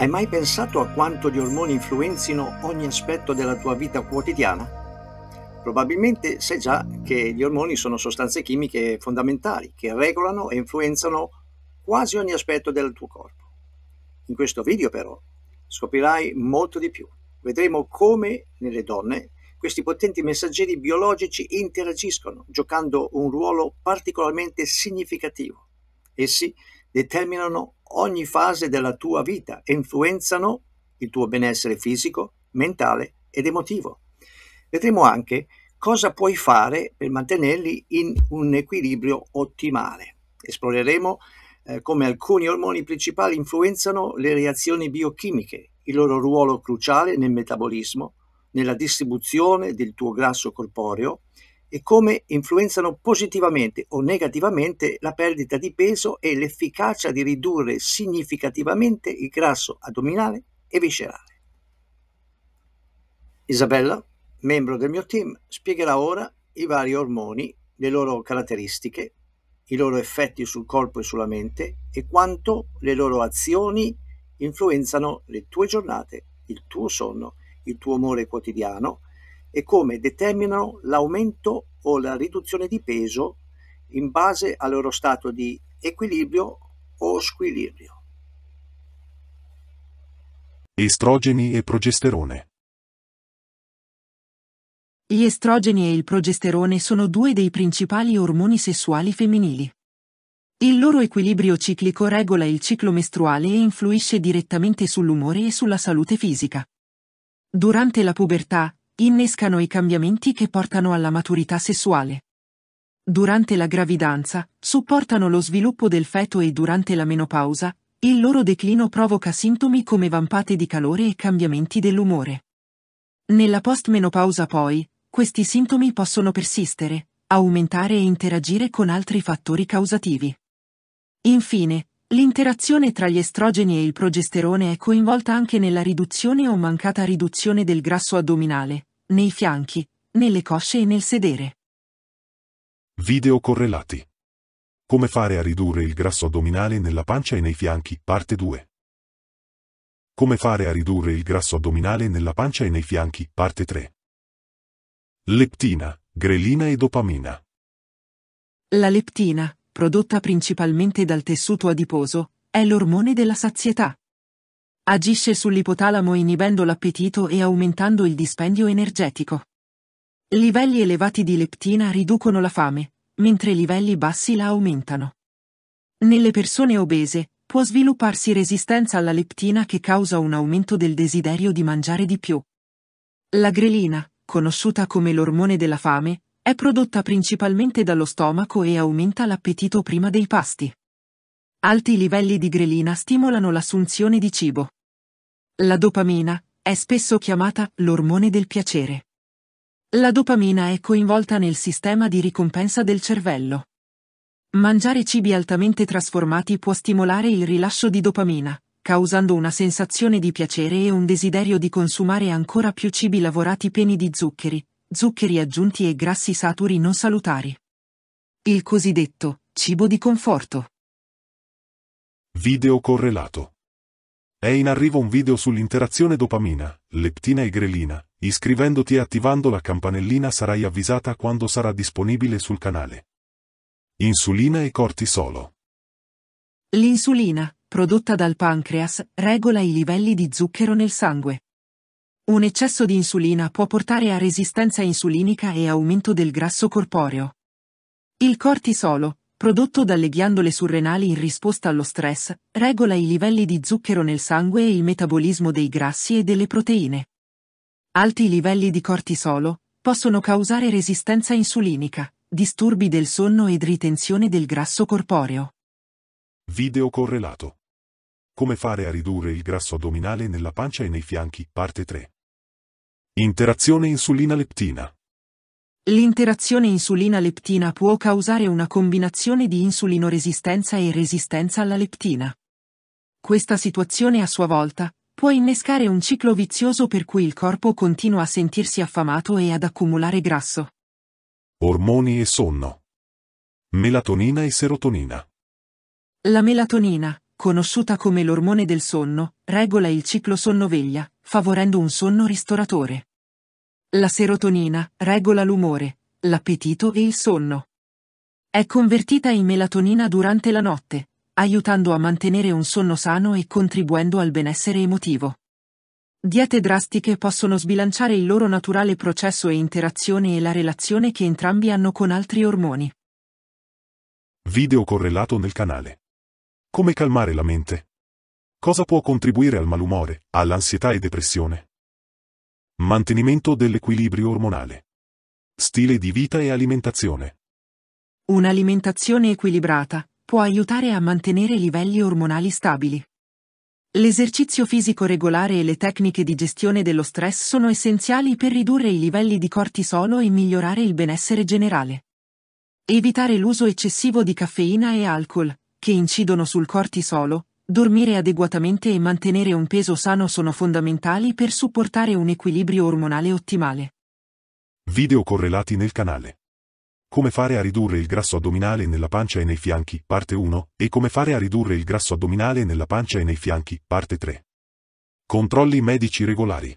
Hai mai pensato a quanto gli ormoni influenzino ogni aspetto della tua vita quotidiana? Probabilmente sai già che gli ormoni sono sostanze chimiche fondamentali che regolano e influenzano quasi ogni aspetto del tuo corpo. In questo video però scoprirai molto di più. Vedremo come nelle donne questi potenti messaggeri biologici interagiscono giocando un ruolo particolarmente significativo. Essi determinano ogni fase della tua vita e influenzano il tuo benessere fisico, mentale ed emotivo. Vedremo anche cosa puoi fare per mantenerli in un equilibrio ottimale. Esploreremo eh, come alcuni ormoni principali influenzano le reazioni biochimiche, il loro ruolo cruciale nel metabolismo, nella distribuzione del tuo grasso corporeo, e come influenzano positivamente o negativamente la perdita di peso e l'efficacia di ridurre significativamente il grasso addominale e viscerale. Isabella, membro del mio team, spiegherà ora i vari ormoni, le loro caratteristiche, i loro effetti sul corpo e sulla mente e quanto le loro azioni influenzano le tue giornate, il tuo sonno, il tuo umore quotidiano, e come determinano l'aumento o la riduzione di peso in base al loro stato di equilibrio o squilibrio. Estrogeni e progesterone. Gli estrogeni e il progesterone sono due dei principali ormoni sessuali femminili. Il loro equilibrio ciclico regola il ciclo mestruale e influisce direttamente sull'umore e sulla salute fisica. Durante la pubertà, innescano i cambiamenti che portano alla maturità sessuale. Durante la gravidanza, supportano lo sviluppo del feto e durante la menopausa, il loro declino provoca sintomi come vampate di calore e cambiamenti dell'umore. Nella postmenopausa poi, questi sintomi possono persistere, aumentare e interagire con altri fattori causativi. Infine, l'interazione tra gli estrogeni e il progesterone è coinvolta anche nella riduzione o mancata riduzione del grasso addominale, nei fianchi, nelle cosce e nel sedere. Video correlati. Come fare a ridurre il grasso addominale nella pancia e nei fianchi, parte 2. Come fare a ridurre il grasso addominale nella pancia e nei fianchi, parte 3. Leptina, grelina e dopamina. La leptina, prodotta principalmente dal tessuto adiposo, è l'ormone della sazietà. Agisce sull'ipotalamo inibendo l'appetito e aumentando il dispendio energetico. Livelli elevati di leptina riducono la fame, mentre livelli bassi la aumentano. Nelle persone obese, può svilupparsi resistenza alla leptina che causa un aumento del desiderio di mangiare di più. La grelina, conosciuta come l'ormone della fame, è prodotta principalmente dallo stomaco e aumenta l'appetito prima dei pasti. Alti livelli di grelina stimolano l'assunzione di cibo. La dopamina è spesso chiamata l'ormone del piacere. La dopamina è coinvolta nel sistema di ricompensa del cervello. Mangiare cibi altamente trasformati può stimolare il rilascio di dopamina, causando una sensazione di piacere e un desiderio di consumare ancora più cibi lavorati pieni di zuccheri, zuccheri aggiunti e grassi saturi non salutari. Il cosiddetto cibo di conforto. Video correlato. È in arrivo un video sull'interazione dopamina, leptina e grelina. Iscrivendoti e attivando la campanellina sarai avvisata quando sarà disponibile sul canale. Insulina e cortisolo. L'insulina, prodotta dal pancreas, regola i livelli di zucchero nel sangue. Un eccesso di insulina può portare a resistenza insulinica e aumento del grasso corporeo. Il cortisolo, prodotto dalle ghiandole surrenali in risposta allo stress, regola i livelli di zucchero nel sangue e il metabolismo dei grassi e delle proteine. Alti livelli di cortisolo possono causare resistenza insulinica, disturbi del sonno ed ritenzione del grasso corporeo. Video correlato. Come fare a ridurre il grasso addominale nella pancia e nei fianchi, parte 3. Interazione insulina-leptina. L'interazione insulina-leptina può causare una combinazione di insulinoresistenza e resistenza alla leptina. Questa situazione a sua volta può innescare un ciclo vizioso per cui il corpo continua a sentirsi affamato e ad accumulare grasso. Ormoni e sonno. Melatonina e serotonina. La melatonina, conosciuta come l'ormone del sonno, regola il ciclo sonno-veglia, favorendo un sonno ristoratore. La serotonina regola l'umore, l'appetito e il sonno. È convertita in melatonina durante la notte, aiutando a mantenere un sonno sano e contribuendo al benessere emotivo. Diete drastiche possono sbilanciare il loro naturale processo e interazione e la relazione che entrambi hanno con altri ormoni. Video correlato nel canale. Come calmare la mente? Cosa può contribuire al malumore, all'ansietà e depressione? Mantenimento dell'equilibrio ormonale. Stile di vita e alimentazione. Un'alimentazione equilibrata può aiutare a mantenere livelli ormonali stabili. L'esercizio fisico regolare e le tecniche di gestione dello stress sono essenziali per ridurre i livelli di cortisolo e migliorare il benessere generale. Evitare l'uso eccessivo di caffeina e alcol, che incidono sul cortisolo, Dormire adeguatamente e mantenere un peso sano sono fondamentali per supportare un equilibrio ormonale ottimale. Video correlati nel canale. Come fare a ridurre il grasso addominale nella pancia e nei fianchi, parte 1, e come fare a ridurre il grasso addominale nella pancia e nei fianchi, parte 3. Controlli medici regolari.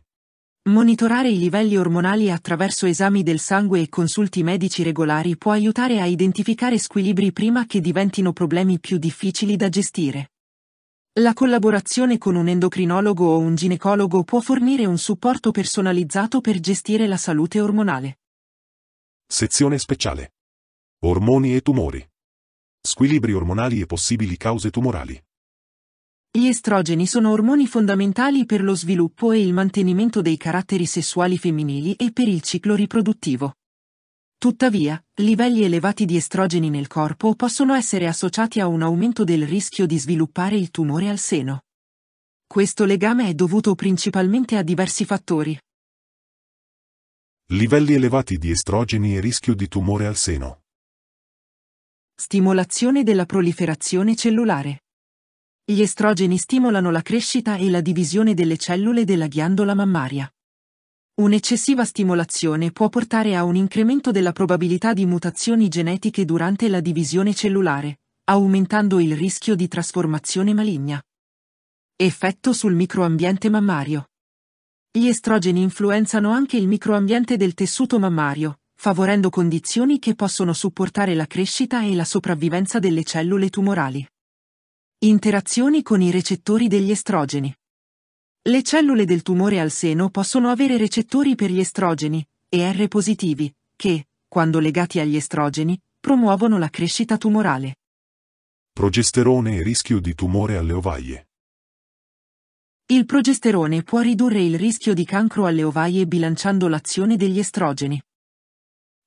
Monitorare i livelli ormonali attraverso esami del sangue e consulti medici regolari può aiutare a identificare squilibri prima che diventino problemi più difficili da gestire. La collaborazione con un endocrinologo o un ginecologo può fornire un supporto personalizzato per gestire la salute ormonale. Sezione speciale. Ormoni e tumori. Squilibri ormonali e possibili cause tumorali. Gli estrogeni sono ormoni fondamentali per lo sviluppo e il mantenimento dei caratteri sessuali femminili e per il ciclo riproduttivo. Tuttavia, livelli elevati di estrogeni nel corpo possono essere associati a un aumento del rischio di sviluppare il tumore al seno. Questo legame è dovuto principalmente a diversi fattori. Livelli elevati di estrogeni e rischio di tumore al seno. Stimolazione della proliferazione cellulare. Gli estrogeni stimolano la crescita e la divisione delle cellule della ghiandola mammaria. Un'eccessiva stimolazione può portare a un incremento della probabilità di mutazioni genetiche durante la divisione cellulare, aumentando il rischio di trasformazione maligna. Effetto sul microambiente mammario. Gli estrogeni influenzano anche il microambiente del tessuto mammario, favorendo condizioni che possono supportare la crescita e la sopravvivenza delle cellule tumorali. Interazioni con i recettori degli estrogeni. Le cellule del tumore al seno possono avere recettori per gli estrogeni, ER positivi, che, quando legati agli estrogeni, promuovono la crescita tumorale. Progesterone e rischio di tumore alle ovaie. Il progesterone può ridurre il rischio di cancro alle ovaie bilanciando l'azione degli estrogeni.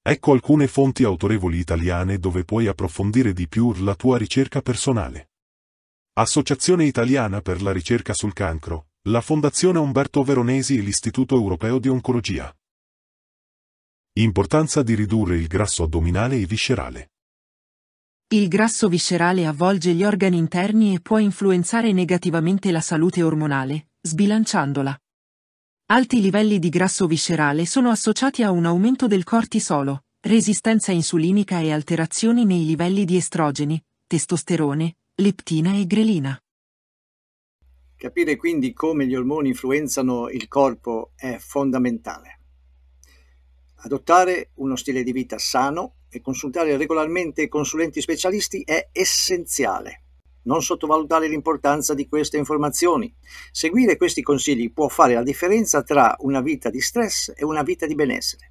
Ecco alcune fonti autorevoli italiane dove puoi approfondire di più la tua ricerca personale. Associazione Italiana per la ricerca sul cancro, la Fondazione Umberto Veronesi e l'Istituto Europeo di Oncologia. Importanza di ridurre il grasso addominale e viscerale. Il grasso viscerale avvolge gli organi interni e può influenzare negativamente la salute ormonale, sbilanciandola. Alti livelli di grasso viscerale sono associati a un aumento del cortisolo, resistenza insulinica e alterazioni nei livelli di estrogeni, testosterone, leptina e grelina. Capire quindi come gli ormoni influenzano il corpo è fondamentale. Adottare uno stile di vita sano e consultare regolarmente consulenti specialisti è essenziale. Non sottovalutare l'importanza di queste informazioni. Seguire questi consigli può fare la differenza tra una vita di stress e una vita di benessere.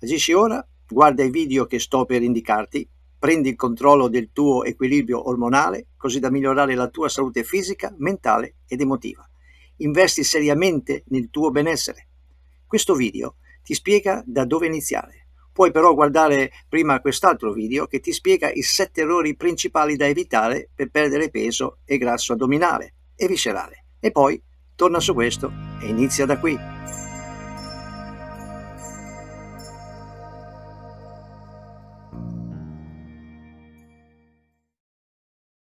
Agisci ora, guarda i video che sto per indicarti Prendi il controllo del tuo equilibrio ormonale così da migliorare la tua salute fisica, mentale ed emotiva. Investi seriamente nel tuo benessere. Questo video ti spiega da dove iniziare. Puoi però guardare prima quest'altro video che ti spiega i sette errori principali da evitare per perdere peso e grasso addominale e viscerale. E poi torna su questo e inizia da qui.